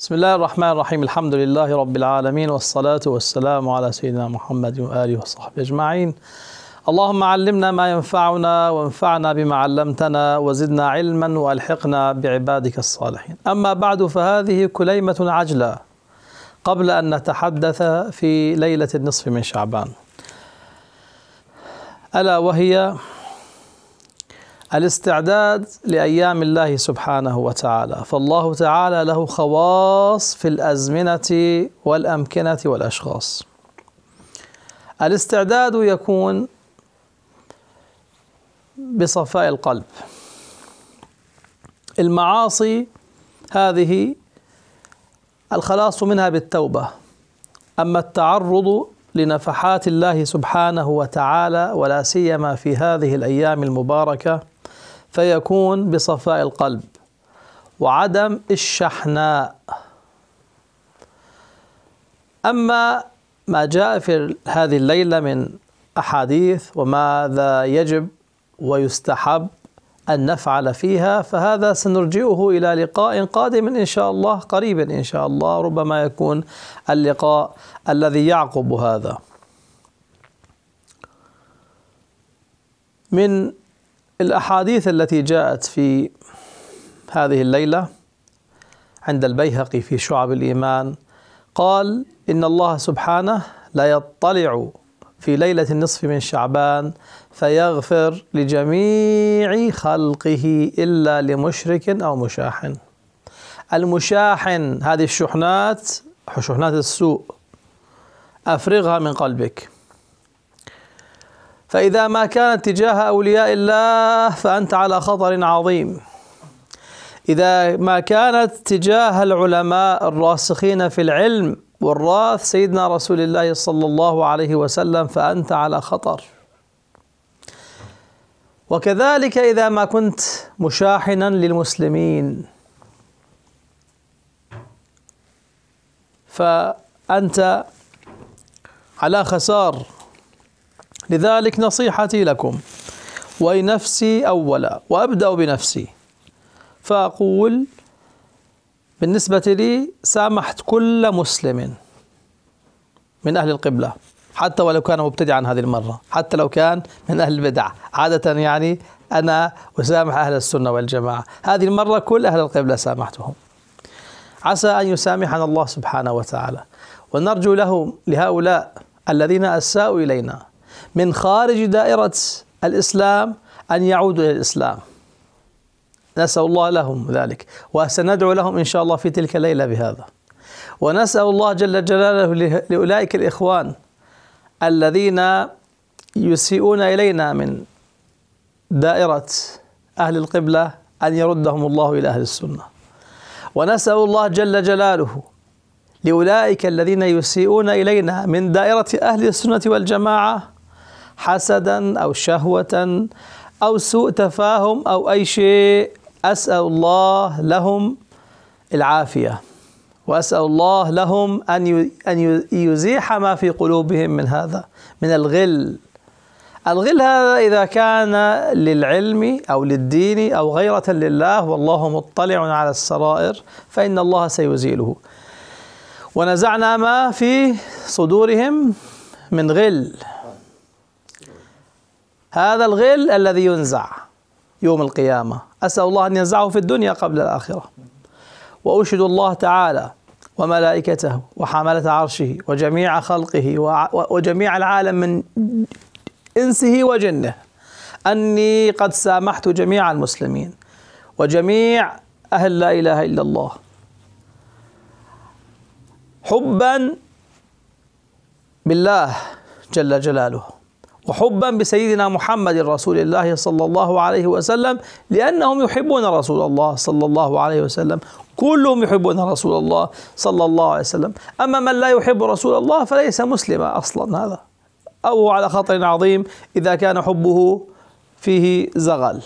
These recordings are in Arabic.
بسم الله الرحمن الرحيم الحمد لله رب العالمين والصلاة والسلام على سيدنا محمد وآله وصحبه أجمعين اللهم علمنا ما ينفعنا وانفعنا بما علمتنا وزدنا علما والحقنا بعبادك الصالحين أما بعد فهذه كليمة عجلة قبل أن نتحدث في ليلة النصف من شعبان ألا وهي الاستعداد لأيام الله سبحانه وتعالى فالله تعالى له خواص في الأزمنة والأمكنة والأشخاص الاستعداد يكون بصفاء القلب المعاصي هذه الخلاص منها بالتوبة أما التعرض لنفحات الله سبحانه وتعالى ولا سيما في هذه الأيام المباركة فيكون بصفاء القلب وعدم الشحناء أما ما جاء في هذه الليلة من أحاديث وماذا يجب ويستحب أن نفعل فيها فهذا سنرجئه إلى لقاء قادم إن شاء الله قريبا إن شاء الله ربما يكون اللقاء الذي يعقب هذا من الأحاديث التي جاءت في هذه الليلة عند البيهقي في شعب الإيمان قال إن الله سبحانه لا يطلع في ليلة النصف من شعبان فيغفر لجميع خلقه إلا لمشرك أو مشاحن المشاحن هذه الشحنات شحنات السوء أفرغها من قلبك فإذا ما كانت تجاه أولياء الله فأنت على خطر عظيم إذا ما كانت تجاه العلماء الراسخين في العلم والراث سيدنا رسول الله صلى الله عليه وسلم فأنت على خطر وكذلك إذا ما كنت مشاحنا للمسلمين فأنت على خسار لذلك نصيحتي لكم ولنفسي أولا وأبدأ بنفسي فأقول بالنسبة لي سامحت كل مسلم من أهل القبلة حتى ولو كان مبتدعا هذه المرة حتى لو كان من أهل البدع عادة يعني أنا أسامح أهل السنة والجماعة هذه المرة كل أهل القبلة سامحتهم عسى أن يسامحنا الله سبحانه وتعالى ونرجو له لهؤلاء الذين أساءوا إلينا من خارج دائرة الإسلام أن يعودوا إلى الإسلام نسأل الله لهم ذلك وسندعو لهم إن شاء الله في تلك الليلة بهذا ونسأل الله جل جلاله لأولئك الإخوان الذين يسيئون إلينا من دائرة أهل القبلة أن يردهم الله إلى أهل السنة ونسأل الله جل جلاله لأولئك الذين يسيئون إلينا من دائرة أهل السنة والجماعة حسدا أو شهوة أو سوء تفاهم أو أي شيء أسأل الله لهم العافية وأسأل الله لهم أن أن يزيح ما في قلوبهم من هذا من الغل الغل هذا إذا كان للعلم أو للدين أو غيرة لله والله مطلع على السرائر فإن الله سيزيله ونزعنا ما في صدورهم من غل هذا الغل الذي ينزع يوم القيامة أسأل الله أن ينزعه في الدنيا قبل الآخرة وأشهد الله تعالى وملائكته وحملة عرشه وجميع خلقه وجميع العالم من إنسه وجنه أني قد سامحت جميع المسلمين وجميع أهل لا إله إلا الله حبا بالله جل جلاله وحبا بسيدنا محمد رسول الله صلى الله عليه وسلم لأنهم يحبون رسول الله صلى الله عليه وسلم كلهم يحبون رسول الله صلى الله عليه وسلم أما من لا يحب رسول الله فليس مسلما أصلا هذا أو على خطر عظيم إذا كان حبه فيه زغل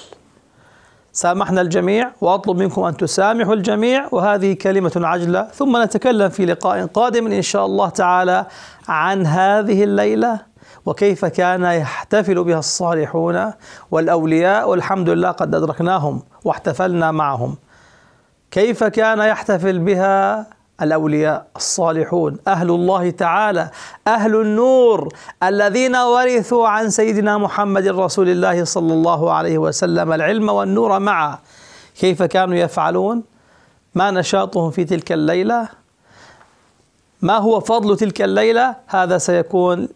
سامحنا الجميع واطلب منكم ان تسامحوا الجميع وهذه كلمه عجله ثم نتكلم في لقاء قادم ان شاء الله تعالى عن هذه الليله وكيف كان يحتفل بها الصالحون والأولياء والحمد لله قد أدركناهم واحتفلنا معهم كيف كان يحتفل بها الأولياء الصالحون أهل الله تعالى أهل النور الذين ورثوا عن سيدنا محمد رسول الله صلى الله عليه وسلم العلم والنور معه كيف كانوا يفعلون ما نشاطهم في تلك الليلة ما هو فضل تلك الليلة هذا سيكون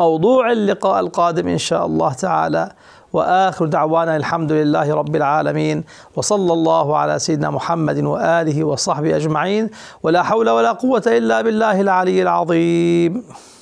موضوع اللقاء القادم إن شاء الله تعالى واخر دعوانا الحمد لله رب العالمين وصلى الله على سيدنا محمد واله وصحبه اجمعين ولا حول ولا قوه الا بالله العلي العظيم